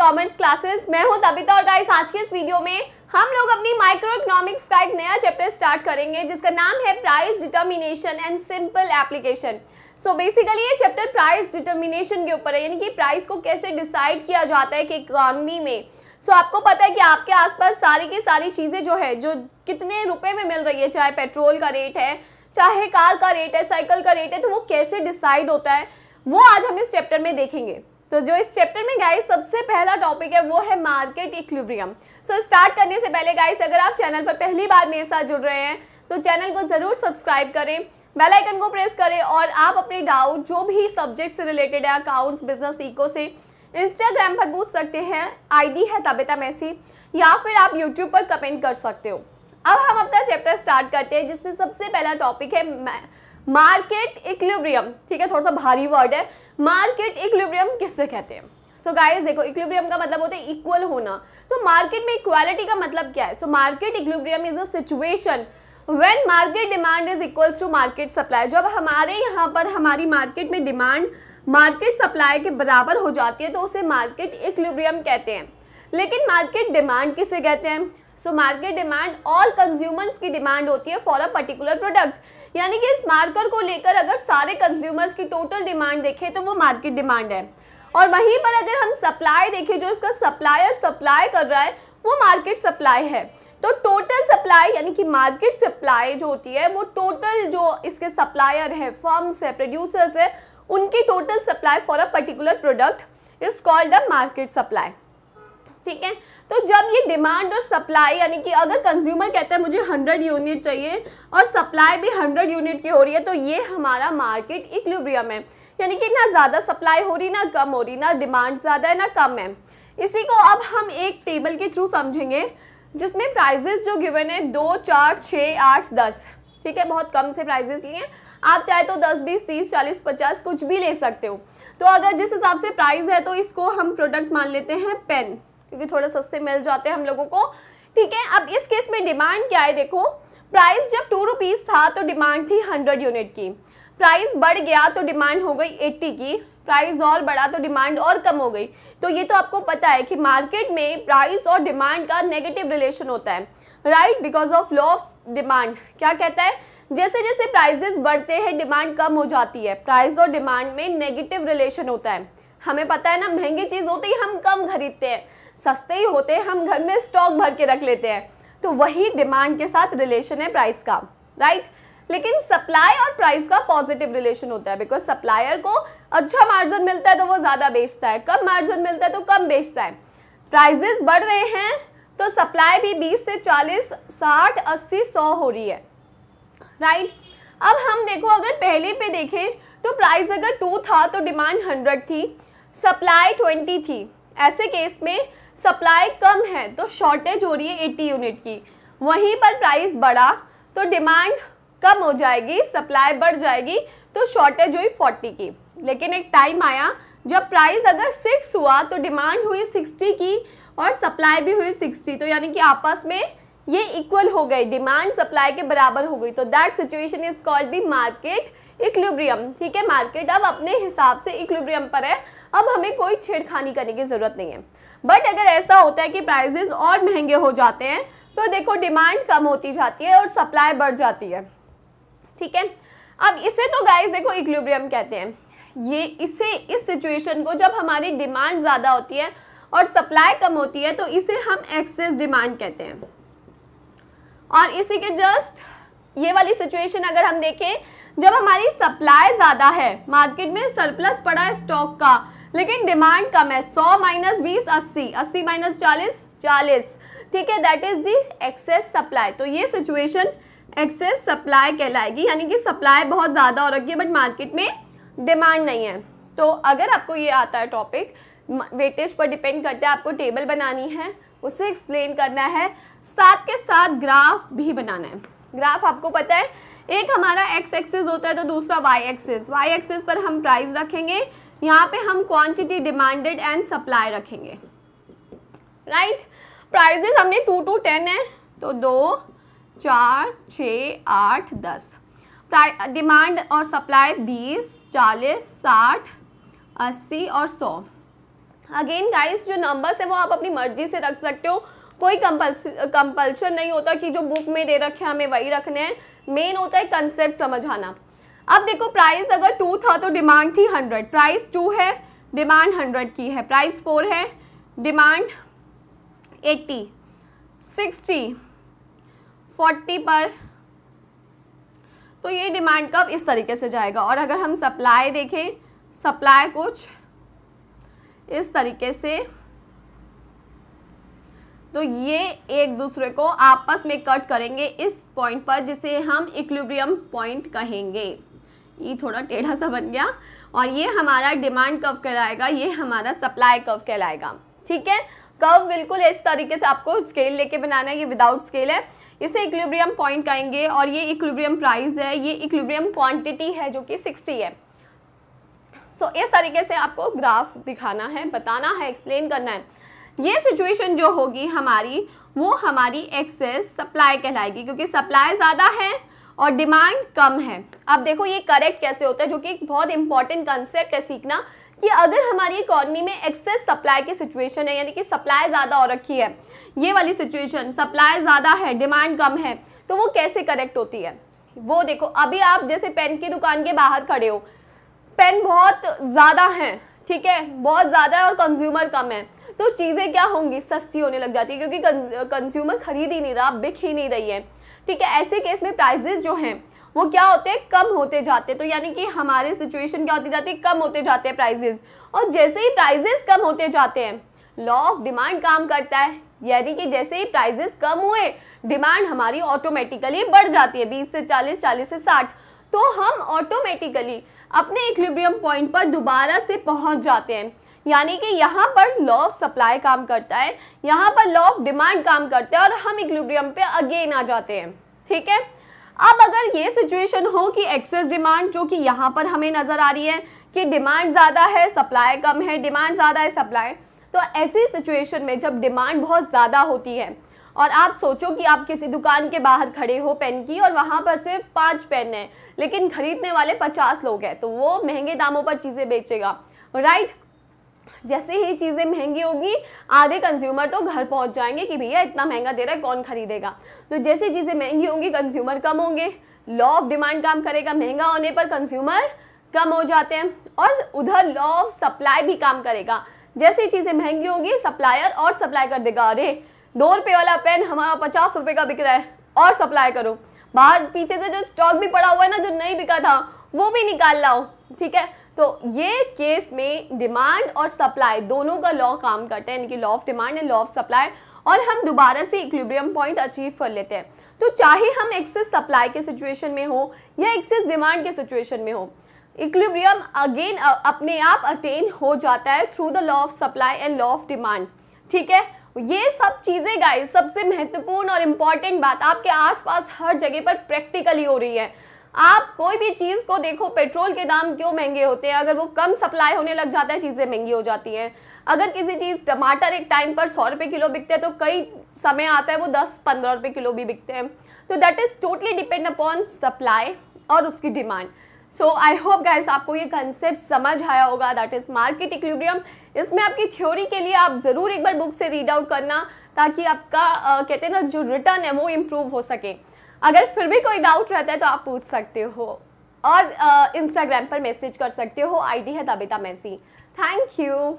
Commerce classes मैं हूं तबिता और गाइस आज के इस वीडियो में हम लोग अपनी माइक्रो इकोनॉमिक्स का एक नया चैप्टर स्टार्ट करेंगे जिसका नाम है price determination and simple application so basically ये चैप्टर प्राइस डिटर्मिनेशन के ऊपर है यानी कि प्राइस को कैसे डिसाइड किया जाता है कि इकॉनमी में सो so, आपको पता है कि आपके आसपास सारी की सारी चीज़ें जो है जो कितने रुपये में मिल रही है चाहे पेट्रोल का रेट है चाहे कार का रेट है साइकिल का रेट है तो वो कैसे डिसाइड होता है वो आज हम इस चैप्टर में देखेंगे तो जो इस चैप्टर में गाइस सबसे पहला टॉपिक है वो है मार्केट इक्विलिब्रियम सो स्टार्ट करने से पहले गाइस अगर आप चैनल पर पहली बार मेरे साथ जुड़ रहे हैं तो चैनल को ज़रूर सब्सक्राइब करें बेल आइकन को प्रेस करें और आप अपने डाउट जो भी सब्जेक्ट से रिलेटेड है अकाउंट्स बिजनेस इको से इंस्टाग्राम पर पूछ सकते हैं आईडी है तबिता मैसी या फिर आप यूट्यूब पर कमेंट कर सकते हो अब हम अपना चैप्टर स्टार्ट करते हैं जिसमें सबसे पहला टॉपिक है मार्केट इक्लिब्रियम ठीक है थोड़ा सा भारी वर्ड है मार्केट इक्लिब्रियम किससे कहते हैं सो गाइस देखो इक्लिब्रियम का मतलब होता है इक्वल होना तो मार्केट में इक्वालिटी का मतलब क्या है so market equilibrium is a situation when market demand is equals to market supply जब हमारे यहाँ पर हमारी मार्केट में डिमांड मार्केट सप्लाई के बराबर हो जाती है तो उसे मार्केट इक्लिब्रियम कहते हैं लेकिन मार्केट डिमांड किसे कहते हैं so market demand all consumers की डिमांड होती है फॉर अ पर्टिकुलर प्रोडक्ट यानी कि इस मार्कर को लेकर अगर सारे कंज्यूमर्स की टोटल डिमांड देखें तो वो मार्केट डिमांड है और वहीं पर अगर हम सप्लाई देखें जो इसका सप्लायर सप्लाई कर रहा है वो मार्केट सप्लाई है तो टोटल सप्लाई यानी कि मार्केट सप्लाई जो होती है वो टोटल जो इसके सप्लायर है फर्म्स है प्रोड्यूसर्स है उनकी total supply for a particular product is called a market supply ठीक है तो जब ये डिमांड और सप्लाई यानी कि अगर कंज्यूमर कहता है मुझे 100 यूनिट चाहिए और सप्लाई भी 100 यूनिट की हो रही है तो ये हमारा मार्केट इक्लिब्रियम है यानी कि ना ज़्यादा सप्लाई हो रही ना कम हो रही ना डिमांड ज़्यादा है ना कम है इसी को अब हम एक टेबल के थ्रू समझेंगे जिसमें प्राइजेस जो गिवन है दो चार छः आठ दस ठीक है बहुत कम से प्राइजेस लिए आप चाहे तो दस बीस तीस चालीस पचास कुछ भी ले सकते हो तो अगर जिस हिसाब से प्राइस है तो इसको हम प्रोडक्ट मान लेते हैं पेन क्योंकि थोड़े सस्ते मिल जाते हैं हम लोगों को ठीक है अब इस केस में डिमांड क्या है देखो प्राइस जब टू रुपीज़ था तो डिमांड थी हंड्रेड यूनिट की प्राइस बढ़ गया तो डिमांड हो गई एट्टी की प्राइस और बढ़ा तो डिमांड और कम हो गई तो ये तो आपको पता है कि मार्केट में प्राइस और डिमांड का नेगेटिव रिलेशन होता है right because of law of demand क्या कहता है जैसे जैसे प्राइजेस बढ़ते हैं डिमांड कम हो जाती है प्राइस और डिमांड में नेगेटिव रिलेशन होता है हमें पता है ना महंगी चीज़ होती है हम कम खरीदते हैं सस्ते ही होते हैं हम घर में स्टॉक भर के रख लेते हैं तो वही डिमांड के साथ रिलेशन है प्राइस का राइट right? लेकिन सप्लाई और प्राइस का पॉजिटिव रिलेशन होता है बिकॉज सप्लायर को अच्छा मार्जिन मिलता है तो वो ज़्यादा बेचता है कम मार्जिन मिलता है तो कम बेचता है प्राइजेस बढ़ रहे हैं तो सप्लाई भी 20 से 40, 60, 80, 100 हो रही है राइट right? अब हम देखो अगर पहले पे देखें तो प्राइस अगर टू था तो डिमांड हंड्रेड थी सप्लाई ट्वेंटी थी ऐसे केस में सप्लाई कम है तो शॉर्टेज हो रही है एटी यूनिट की वहीं पर प्राइस बढ़ा तो डिमांड कम हो जाएगी सप्लाई बढ़ जाएगी तो शॉर्टेज हुई फोर्टी की लेकिन एक टाइम आया जब प्राइस अगर सिक्स हुआ तो डिमांड हुई सिक्सटी की और सप्लाई भी हुई सिक्सटी तो यानी कि आपस में ये इक्वल हो गई डिमांड सप्लाई के बराबर हो गई तो that situation is called the market equilibrium ठीक है मार्केट अब अपने हिसाब से इक्लिब्रियम पर है अब हमें कोई छेड़खानी करने की ज़रूरत नहीं है बट अगर ऐसा होता है कि प्राइजेज और महंगे हो जाते हैं तो देखो डिमांड कम होती जाती है और सप्लाई बढ़ जाती है ठीक है अब इसे तो गाइस देखो इक्लिब्रियम कहते हैं ये इसे इस सिचुएशन को जब हमारी डिमांड ज़्यादा होती है और सप्लाई कम होती है तो इसे हम एक्सेस डिमांड कहते हैं और इसी के जस्ट ये वाली सिचुएशन अगर हम देखें जब हमारी सप्लाई ज़्यादा है मार्केट में सरप्लस पड़ा है स्टॉक का लेकिन डिमांड कम है सौ माइनस बीस अस्सी अस्सी माइनस चालीस चालीस ठीक है that is the excess supply तो ये सिचुएशन एक्सेस सप्लाई कहलाएगी यानी कि सप्लाई बहुत ज़्यादा हो रखी है बट मार्केट में डिमांड नहीं है तो अगर आपको ये आता है टॉपिक वेटेज पर डिपेंड करता है आपको टेबल बनानी है उसे एक्सप्लेन करना है साथ के साथ ग्राफ भी बनाना है ग्राफ आपको पता है एक हमारा एक्स एक्सेस होता है तो दूसरा वाई एक्सेस वाई एक्सेस पर हम प्राइस रखेंगे यहाँ पे हम क्वांटिटी डिमांडेड एंड सप्लाई रखेंगे राइट प्राइजेस हमने टू टू टेन है तो दो चार छ आठ दस डिमांड और सप्लाई बीस चालीस साठ अस्सी और सौ अगेन गाइस जो नंबर्स है वो आप अपनी मर्जी से रख सकते हो कोई कंपल्स कंपल्शन नहीं होता कि जो बुक में दे रखे हमें वही रखने हैं मेन होता है कंसेप्ट समझाना अब देखो प्राइस अगर टू था तो डिमांड थी हंड्रेड प्राइस टू है डिमांड हंड्रेड की है प्राइस फोर है डिमांड एट्टी सिक्सटी फोर्टी पर तो ये डिमांड कब इस तरीके से जाएगा और अगर हम सप्लाई देखें सप्लाई कुछ इस तरीके से तो ये एक दूसरे को आपस में कट करेंगे इस पॉइंट पर जिसे हम इक्विलिब्रियम पॉइंट कहेंगे ये थोड़ा टेढ़ा सा बन गया और ये हमारा डिमांड कर्व कहलाएगा ये हमारा सप्लाई कर्व कहलाएगा ठीक है कर्व बिल्कुल इस तरीके से आपको स्केल लेके बनाना है ये विदाउट स्केल है इसे इक्लिब्रियम पॉइंट कहेंगे और ये इक्लिब्रियम प्राइस है ये इक्लिब्रियम क्वांटिटी है जो कि सिक्सटी है सो so, इस तरीके से आपको ग्राफ दिखाना है बताना है एक्सप्लेन करना है ये सिचुएशन जो होगी हमारी वो हमारी एक्सेस सप्लाई कहलाएगी क्योंकि सप्लाई ज़्यादा है और डिमांड कम है अब देखो ये करेक्ट कैसे होता है जो कि एक बहुत इंपॉर्टेंट कंसेप्ट है सीखना कि अगर हमारी इकोनॉमी में एक्सेस सप्लाई की सिचुएशन है यानी कि सप्लाई ज़्यादा हो रखी है ये वाली सिचुएशन सप्लाई ज़्यादा है डिमांड कम है तो वो कैसे करेक्ट होती है वो देखो अभी आप जैसे पेन की दुकान के बाहर खड़े हो पेन बहुत ज़्यादा हैं ठीक है बहुत ज़्यादा है और कंज्यूमर कम है तो चीज़ें क्या होंगी सस्ती होने लग जाती है क्योंकि कंज्यूमर खरीद ही नहीं रहा बिक ही नहीं रही है ठीक है ऐसे केस में प्राइजेज जो हैं वो क्या होते हैं कम होते जाते तो यानी कि हमारे सिचुएशन क्या होती जाती है कम होते जाते हैं प्राइजेज और जैसे ही प्राइजेस कम होते जाते हैं लॉ ऑफ डिमांड काम करता है यानी कि जैसे ही प्राइजेस कम हुए डिमांड हमारी ऑटोमेटिकली बढ़ जाती है बीस से चालीस चालीस से साठ तो हम ऑटोमेटिकली अपने इक्विलिब्रियम पॉइंट पर दोबारा से पहुंच जाते हैं यानी कि यहाँ पर लॉ ऑफ सप्लाई काम करता है यहाँ पर लॉ ऑफ डिमांड काम करता है और हम इक्लिब्रियम पे अगेन आ जाते हैं ठीक है अब अगर ये सिचुएशन हो कि एक्सेस डिमांड जो कि यहाँ पर हमें नज़र आ रही है कि डिमांड ज़्यादा है सप्लाई कम है डिमांड ज़्यादा है सप्लाई तो ऐसी सिचुएशन में जब डिमांड बहुत ज़्यादा होती है और आप सोचो कि आप किसी दुकान के बाहर खड़े हो पेन की और वहाँ पर सिर्फ पाँच पेन है लेकिन खरीदने वाले पचास लोग हैं तो वो महंगे दामों पर चीज़ें बेचेगा राइट जैसे ही चीज़ें महंगी होगी आधे कंज्यूमर तो घर पहुंच जाएंगे कि भैया इतना महंगा दे रहा है कौन खरीदेगा तो जैसे चीज़ें महंगी होंगी कंज्यूमर कम होंगे लॉ ऑफ डिमांड काम करेगा महंगा होने पर कंज्यूमर कम हो जाते हैं और उधर लॉ ऑफ सप्लाई भी काम करेगा जैसे चीज़ें महंगी होगी सप्लायर और सप्लाई कर देगा अरे दो रुपये वाला पेन हमारा पचास रुपये का बिक रहा है और सप्लाई करो बाहर पीछे से जो स्टॉक भी पड़ा हुआ है ना जो नहीं बिका था वो भी निकाल लाओ ठीक है तो ये केस में डिमांड और सप्लाई दोनों का लॉ काम करता है यानी कि law of demand and law of supply और हम दोबारा से इक्विलिब्रियम पॉइंट अचीव कर लेते हैं तो चाहे हम एक्सेस सप्लाई के सिचुएशन में हो या एक्सेस डिमांड के सिचुएशन में हो इक्विलिब्रियम अगेन अपने आप अटेन हो जाता है through the law of supply and law of demand ठीक है ये सब चीज़ें गाइस सबसे महत्वपूर्ण और इम्पॉर्टेंट बात आपके आसपास हर जगह पर प्रैक्टिकली हो रही है आप कोई भी चीज़ को देखो पेट्रोल के दाम क्यों महंगे होते हैं अगर वो कम सप्लाई होने लग जाता है चीज़ें महंगी हो जाती हैं अगर किसी चीज़ टमाटर एक टाइम पर सौ रुपये किलो बिकते हैं तो कई समय आता है वो दस पंद्रह रुपये किलो भी बिकते हैं तो that is totally depend upon supply और उसकी demand so I hope guys आपको ये कंसेप्ट समझ आया होगा दैट इज़ मार्केट इक्विब्रियम इसमें आपकी थ्योरी के लिए आप ज़रूर एक बार बुक से रीड आउट करना ताकि आपका कहते हैं ना जो रिटर्न है वो इम्प्रूव हो सके अगर फिर भी कोई डाउट रहता है तो आप पूछ सकते हो और इंस्टाग्राम पर मैसेज कर सकते हो आईडी है तबिता मैसी थैंक यू